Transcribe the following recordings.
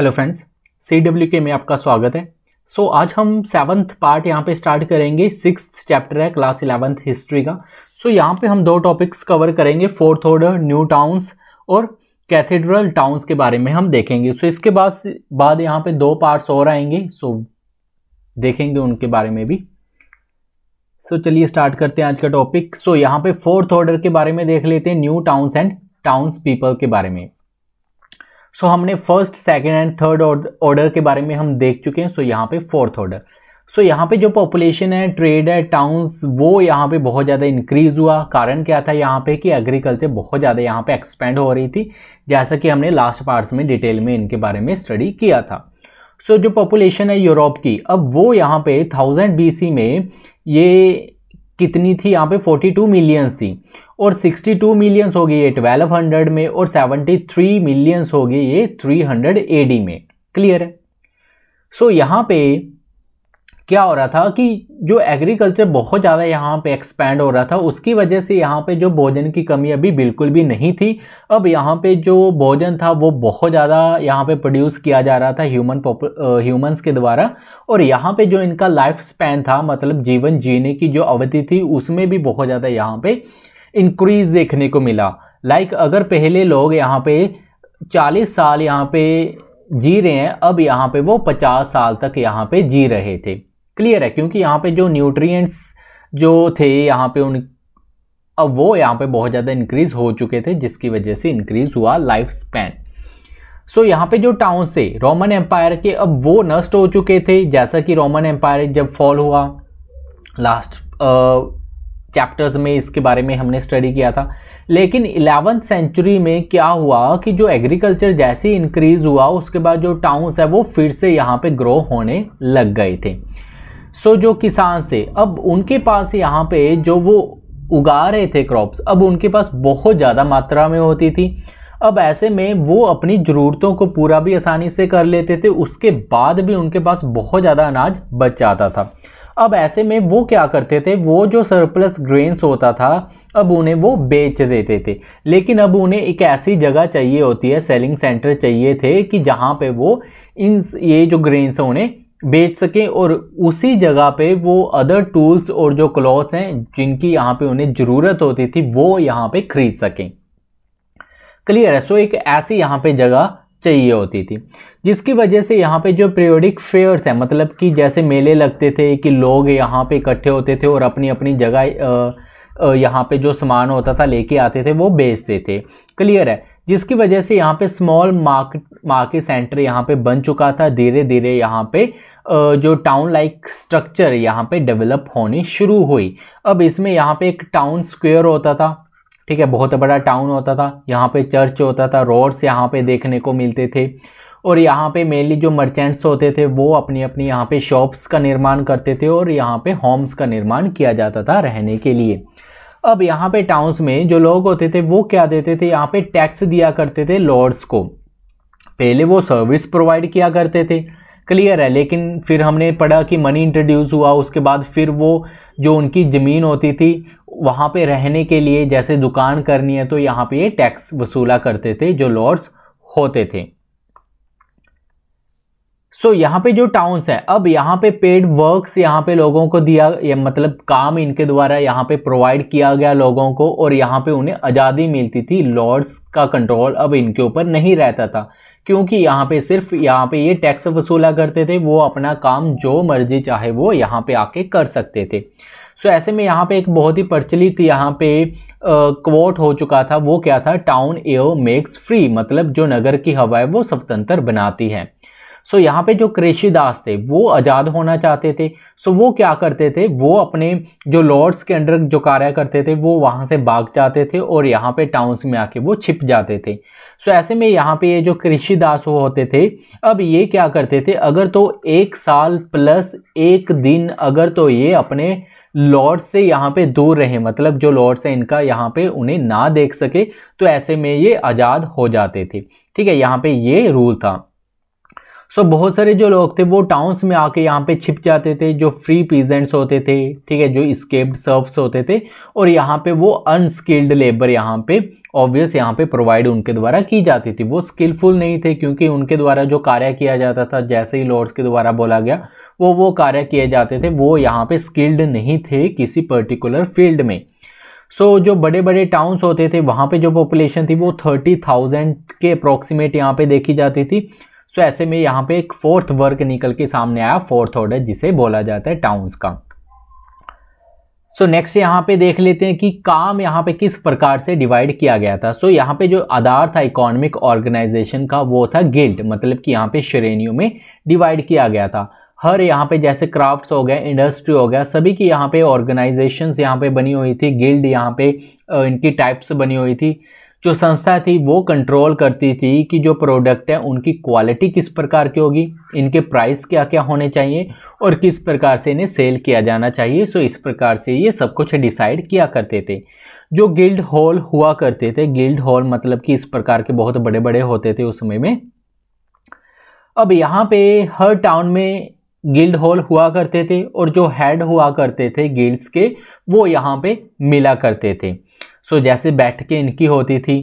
hello friends C W के में आपका स्वागत है सो so, आज हम सेवन्थ पार्ट यहाँ पे स्टार्ट करेंगे सिक्स चैप्टर है क्लास इलेवंथ हिस्ट्री का सो so, यहाँ पे हम दो टॉपिक्स कवर करेंगे फोर्थ ऑर्डर न्यू टाउन्स और कैथेड्रल टाउन्स के बारे में हम देखेंगे सो so, इसके बाद बाद यहाँ पे दो पार्ट्स और आएंगे सो so, देखेंगे उनके बारे में भी सो so, चलिए स्टार्ट करते हैं आज का टॉपिक सो so, यहाँ पे फोर्थ ऑर्डर के बारे में देख लेते हैं new towns and towns people के बारे में सो so, हमने first second and third order के बारे में हम देख चुके हैं सो so, यहाँ पे फोर्थ ऑर्डर सो यहाँ पे जो पॉपुलेशन है ट्रेड है टाउन्स वो यहाँ पे बहुत ज़्यादा इंक्रीज हुआ कारण क्या था यहाँ पे कि एग्रीकल्चर बहुत ज़्यादा यहाँ पे एक्सपेंड हो रही थी जैसा कि हमने लास्ट पार्ट्स में डिटेल में इनके बारे में स्टडी किया था सो so, जो पॉपुलेशन है यूरोप की अब वो यहाँ पे थाउजेंड बी में ये कितनी थी यहाँ पे 42 मिलियंस थी और 62 मिलियंस हो गई ये 1200 में और 73 मिलियंस हो गई ये 300 एडी में क्लियर है सो so, यहाँ पे क्या हो रहा था कि जो एग्रीकल्चर बहुत ज़्यादा यहाँ पे एक्सपैंड हो रहा था उसकी वजह से यहाँ पे जो भोजन की कमी अभी बिल्कुल भी नहीं थी अब यहाँ पे जो भोजन था वो बहुत ज़्यादा यहाँ पे प्रोड्यूस किया जा रहा था ह्यूमन ह्यूमंस के द्वारा और यहाँ पे जो इनका लाइफ स्पैन था मतलब जीवन जीने की जो अवधि थी उसमें भी बहुत ज़्यादा यहाँ पर इंक्रीज देखने को मिला लाइक अगर पहले लोग यहाँ पर चालीस साल यहाँ पर जी रहे हैं अब यहाँ पे वो पचास साल तक यहाँ पे जी रहे थे क्लियर है क्योंकि यहाँ पे जो न्यूट्रिएंट्स जो थे यहाँ पे उन अब वो यहाँ पे बहुत ज़्यादा इंक्रीज हो चुके थे जिसकी वजह से इंक्रीज हुआ लाइफ स्पैन सो यहाँ पे जो टाउन से रोमन एम्पायर के अब वो नष्ट हो चुके थे जैसा कि रोमन एम्पायर जब फॉल हुआ लास्ट चैप्टर्स में इसके बारे में हमने स्टडी किया था लेकिन इलेवंथ सेंचुरी में क्या हुआ कि जो एग्रीकल्चर जैसे इंक्रीज हुआ उसके बाद जो टाउन्स है वो फिर से यहाँ पे ग्रो होने लग गए थे सो जो किसान थे अब उनके पास यहाँ पे जो वो उगा रहे थे क्रॉप्स अब उनके पास बहुत ज़्यादा मात्रा में होती थी अब ऐसे में वो अपनी ज़रूरतों को पूरा भी आसानी से कर लेते थे उसके बाद भी उनके पास बहुत ज़्यादा अनाज बच जाता था अब ऐसे में वो क्या करते थे वो जो सरप्लस ग्रेन्स होता था अब उन्हें वो बेच देते थे लेकिन अब उन्हें एक ऐसी जगह चाहिए होती है सेलिंग सेंटर चाहिए थे कि जहाँ पे वो इन ये जो ग्रेन्स हैं उन्हें बेच सकें और उसी जगह पे वो अदर टूल्स और जो क्लॉथ्स हैं जिनकी यहाँ पे उन्हें ज़रूरत होती थी वो यहाँ पे खरीद सकें क्लियर है सो एक ऐसी यहाँ पे जगह चाहिए होती थी जिसकी वजह से यहाँ पे जो पीरियोडिक फेयर्स हैं मतलब कि जैसे मेले लगते थे कि लोग यहाँ पे इकट्ठे होते थे और अपनी अपनी जगह यहाँ पे जो सामान होता था लेके आते थे वो बेचते थे क्लियर है जिसकी वजह से यहाँ पे स्मॉल मार्केट मार्केट सेंटर यहाँ पे बन चुका था धीरे धीरे यहाँ पे जो टाउन लाइक स्ट्रक्चर यहाँ पे डेवलप होनी शुरू हुई अब इसमें यहाँ पे एक टाउन स्क्वेयर होता था ठीक है बहुत बड़ा टाउन होता था यहाँ पे चर्च होता था रोड्स यहाँ पे देखने को मिलते थे और यहाँ पे मेनली जो मर्चेंट्स होते थे वो अपनी अपनी यहाँ पे शॉप्स का निर्माण करते थे और यहाँ पे होम्स का निर्माण किया जाता था रहने के लिए अब यहाँ पे टाउन्स में जो लोग होते थे वो क्या देते थे यहाँ पे टैक्स दिया करते थे लॉर्ड्स को पहले वो सर्विस प्रोवाइड किया करते थे क्लियर है लेकिन फिर हमने पढ़ा कि मनी इंट्रोड्यूस हुआ उसके बाद फिर वो जो उनकी ज़मीन होती थी वहाँ पे रहने के लिए जैसे दुकान करनी है तो यहाँ पे ये टैक्स वसूला करते थे जो लॉर्ड्स होते थे सो so, यहाँ पे जो टाउन्स हैं अब यहाँ पे पेड वर्क्स यहाँ पे लोगों को दिया ये मतलब काम इनके द्वारा यहाँ पे प्रोवाइड किया गया लोगों को और यहाँ पे उन्हें आज़ादी मिलती थी लॉर्ड्स का कंट्रोल अब इनके ऊपर नहीं रहता था क्योंकि यहाँ पे सिर्फ यहाँ पे ये टैक्स वसूला करते थे वो अपना काम जो मर्जी चाहे वो यहाँ पर आके कर सकते थे सो so, ऐसे में यहाँ पर एक बहुत ही प्रचलित यहाँ पे क्वोट हो चुका था वो क्या था टाउन एयर मेक्स फ्री मतलब जो नगर की हवा है वो स्वतंत्र बनाती है सो यहाँ पे जो क्रेशीदास थे वो आज़ाद होना चाहते थे सो वो क्या करते थे वो अपने जो लॉर्ड्स के अंडर जो कार्य करते थे वो वहाँ से भाग जाते थे और यहाँ पे टाउन्स में आके वो छिप जाते थे सो ऐसे में यहाँ पे ये जो कृषिदास वो होते थे अब ये क्या करते थे अगर तो एक साल प्लस एक दिन अगर तो ये अपने लॉर्ड से यहाँ पे दूर रहे मतलब जो लॉर्ड से इनका यहाँ पे उन्हें ना देख सके तो ऐसे में ये आज़ाद हो जाते थे ठीक है यहाँ पे ये रूल था सो बहुत सारे जो लोग थे वो टाउन्स में आके यहाँ पे छिप जाते थे जो फ्री पीजेंट्स होते थे ठीक है जो स्केप्ड सर्फ्स होते थे और यहाँ पे वो अनस्किल्ड लेबर यहाँ पे ऑब्वियस यहाँ पे प्रोवाइड उनके द्वारा की जाती थी वो स्किलफुल नहीं थे क्योंकि उनके द्वारा जो कार्य किया जाता था जैसे ही लॉर्ड्स के द्वारा बोला गया वो वो कार्य किए जाते थे वो यहाँ पे स्किल्ड नहीं थे किसी पर्टिकुलर फील्ड में सो so, जो बड़े बड़े टाउन्स होते थे वहाँ पे जो पॉपुलेशन थी वो थर्टी थाउजेंड के अप्रॉक्सीमेट यहाँ पे देखी जाती थी सो so, ऐसे में यहाँ पे एक फोर्थ वर्ग निकल के सामने आया फोर्थ ऑर्डर जिसे बोला जाता है टाउन्स का सो नेक्स्ट यहाँ पे देख लेते हैं कि काम यहाँ पे किस प्रकार से डिवाइड किया गया था सो so, यहाँ पे जो आधार था इकोनॉमिक ऑर्गेनाइजेशन का वो था गिल्ड मतलब कि यहाँ पे श्रेणियों में डिवाइड किया गया था हर यहाँ पे जैसे क्राफ्ट्स हो गए इंडस्ट्री हो गया सभी की यहाँ पे ऑर्गेनाइजेशन यहाँ पे बनी हुई थी गिल्ड यहाँ पे इनकी टाइप्स बनी हुई थी जो संस्था थी वो कंट्रोल करती थी कि जो प्रोडक्ट है उनकी क्वालिटी किस प्रकार की होगी इनके प्राइस क्या क्या होने चाहिए और किस प्रकार से इन्हें सेल किया जाना चाहिए सो इस प्रकार से ये सब कुछ डिसाइड किया करते थे जो गिल्ड हॉल हुआ करते थे गिल्ड हॉल मतलब कि इस प्रकार के बहुत बड़े बड़े होते थे उस समय में अब यहाँ पे हर टाउन में गिल्ड हॉल हुआ करते थे और जो हेड हुआ करते थे गिल्ड्स के वो यहाँ पे मिला करते थे सो जैसे बैठकें इनकी होती थी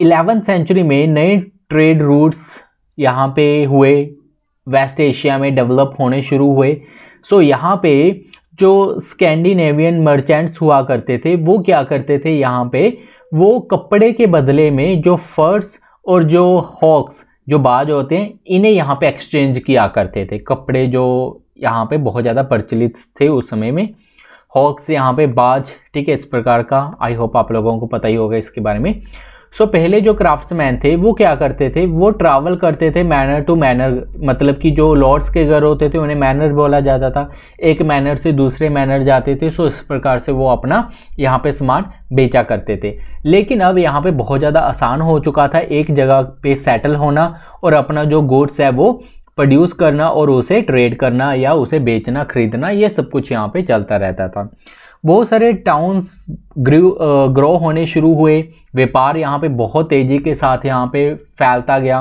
इलेवन सेंचुरी में नए ट्रेड रूट्स यहाँ पे हुए वेस्ट एशिया में डेवलप होने शुरू हुए सो यहाँ पे जो स्कैंडिनेवियन मर्चेंट्स हुआ करते थे वो क्या करते थे यहाँ पे वो कपड़े के बदले में जो फर्स और जो हॉक्स जो बाज होते हैं इन्हें यहाँ पे एक्सचेंज किया करते थे कपड़े जो यहाँ पे बहुत ज़्यादा प्रचलित थे उस समय में हॉक्स यहाँ पे बाज ठीक है इस प्रकार का आई होप आप लोगों को पता ही होगा इसके बारे में सो so, पहले जो क्राफ्ट्समैन थे वो क्या करते थे वो ट्रैवल करते थे मैनर टू मैनर मतलब कि जो लॉर्ड्स के घर होते थे उन्हें मैनर बोला जाता था एक मैनर से दूसरे मैनर जाते थे सो इस प्रकार से वो अपना यहाँ पे सामान बेचा करते थे लेकिन अब यहाँ पे बहुत ज़्यादा आसान हो चुका था एक जगह पे सेटल होना और अपना जो गोड्स है वो प्रोड्यूस करना और उसे ट्रेड करना या उसे बेचना खरीदना ये सब कुछ यहाँ पे चलता रहता था बहुत सारे टाउन्स ग्रो ग्रो होने शुरू हुए व्यापार यहाँ पे बहुत तेज़ी के साथ यहाँ पे फैलता गया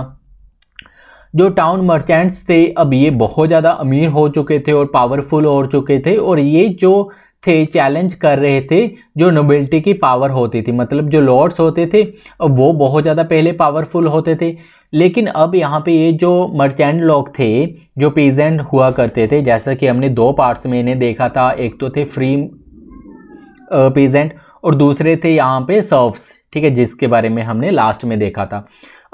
जो टाउन मर्चेंट्स थे अब ये बहुत ज़्यादा अमीर हो चुके थे और पावरफुल हो चुके थे और ये जो थे चैलेंज कर रहे थे जो नोबिलिटी की पावर होती थी मतलब जो लॉर्ड्स होते थे अब वो बहुत ज़्यादा पहले पावरफुल होते थे लेकिन अब यहाँ पे ये जो मर्चेंट लोग थे जो पेजेंट हुआ करते थे जैसा कि हमने दो पार्ट्स में इन्हें देखा था एक तो थे फ्री पेजेंट और दूसरे थे यहाँ पे सर्व्स ठीक है जिसके बारे में हमने लास्ट में देखा था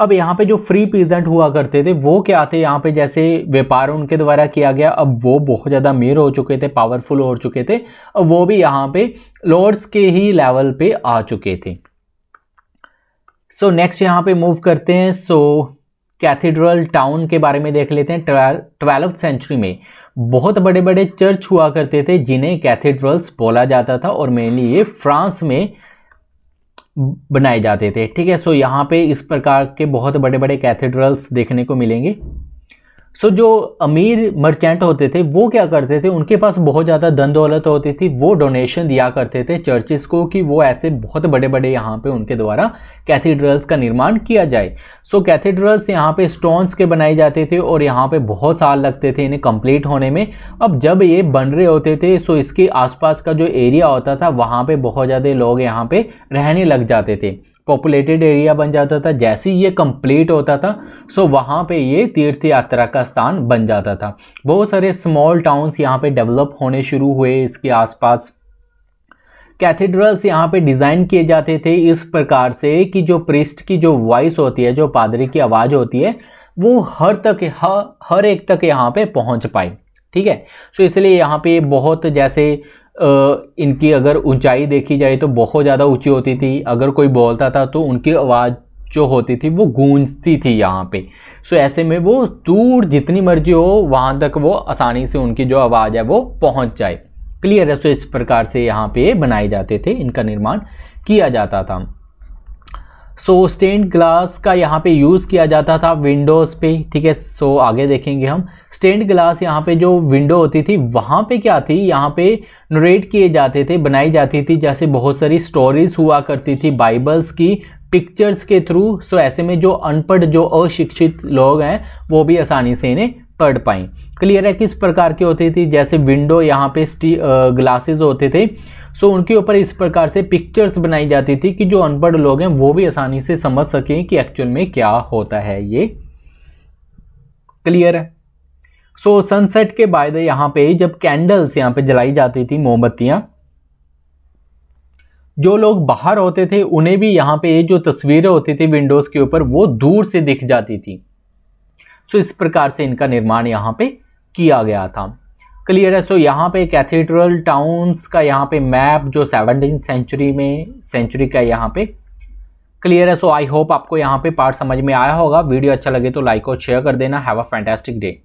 अब यहाँ पे जो फ्री पीजेंट हुआ करते थे वो क्या थे यहाँ पे जैसे व्यापार उनके द्वारा किया गया अब वो बहुत ज़्यादा अमीर हो चुके थे पावरफुल हो चुके थे अब वो भी यहाँ पे लॉर्ड्स के ही लेवल पे आ चुके थे सो नेक्स्ट यहाँ पे मूव करते हैं सो कैथीड्रल टाउन के बारे में देख लेते हैं ट्वेल्व सेंचुरी में बहुत बड़े बड़े चर्च हुआ करते थे जिन्हें कैथीड्रल्स बोला जाता था और मेनली ये फ्रांस में बनाए जाते थे ठीक है सो यहाँ पे इस प्रकार के बहुत बड़े बड़े कैथीड्रल्स देखने को मिलेंगे सो जो अमीर मर्चेंट होते थे वो क्या करते थे उनके पास बहुत ज़्यादा धन दौलत होती थी वो डोनेशन दिया करते थे चर्चेस को कि वो ऐसे बहुत बड़े बड़े यहाँ पे उनके द्वारा कैथीड्रल्स का निर्माण किया जाए सो so, कैथीड्रल्स यहाँ पे स्टोन्स के बनाए जाते थे और यहाँ पे बहुत साल लगते थे इन्हें कंप्लीट होने में अब जब ये बन रहे होते थे सो इसके आसपास का जो एरिया होता था वहाँ पर बहुत ज़्यादा लोग यहाँ पर रहने लग जाते थे पॉपुलेटेड एरिया बन जाता था जैसे ही ये कंप्लीट होता था सो वहाँ पे ये तीर्थ यात्रा का स्थान बन जाता था बहुत सारे स्मॉल टाउन्स यहाँ पे डेवलप होने शुरू हुए इसके आसपास कैथेड्रल्स यहाँ पे डिज़ाइन किए जाते थे इस प्रकार से कि जो प्रिस्ट की जो वॉइस होती है जो पादरी की आवाज़ होती है वो हर तक हर, हर एक तक यहाँ पे पहुँच पाए ठीक है सो इसलिए यहाँ पे बहुत जैसे इनकी अगर ऊंचाई देखी जाए तो बहुत ज़्यादा ऊंची होती थी अगर कोई बोलता था तो उनकी आवाज़ जो होती थी वो गूंजती थी यहाँ पे सो ऐसे में वो दूर जितनी मर्जी हो वहाँ तक वो आसानी से उनकी जो आवाज़ है वो पहुँच जाए क्लियर है सो इस प्रकार से यहाँ पे बनाए जाते थे इनका निर्माण किया जाता था सो स्टेंड ग्लास का यहाँ पे यूज़ किया जाता था विंडोज़ पे ठीक है सो आगे देखेंगे हम स्टेंड ग्लास यहाँ पे जो विंडो होती थी वहाँ पे क्या थी यहाँ पे नरेट किए जाते थे बनाई जाती थी जैसे बहुत सारी स्टोरीज हुआ करती थी बाइबल्स की पिक्चर्स के थ्रू सो ऐसे में जो अनपढ़ जो अशिक्षित लोग हैं वो भी आसानी से इन्हें पढ़ पाए क्लियर है किस प्रकार की होती थी जैसे विंडो यहाँ पे स्टी ग्लासेस होते थे सो so, उनके ऊपर इस प्रकार से पिक्चर्स बनाई जाती थी कि जो अनपढ़ लोग हैं वो भी आसानी से समझ सकें कि एक्चुअल में क्या होता है ये क्लियर है सो सनसेट के बाद यहाँ पे जब कैंडल्स यहाँ पे जलाई जाती थी मोमबत्तियाँ जो लोग बाहर होते थे उन्हें भी यहाँ पे जो तस्वीरें होती थी विंडोज़ के ऊपर वो दूर से दिख जाती थी सो इस प्रकार से इनका निर्माण यहाँ पे किया गया था क्लियर है सो यहाँ पे कैथेड्रल टाउन्स का यहाँ पे मैप जो सेवनटीन सेंचुरी में सेंचुरी का यहाँ पे क्लियर है सो आई होप आपको यहाँ पे पार्ट समझ में आया होगा वीडियो अच्छा लगे तो लाइक और शेयर कर देना हैव अ फैंटेस्टिक डे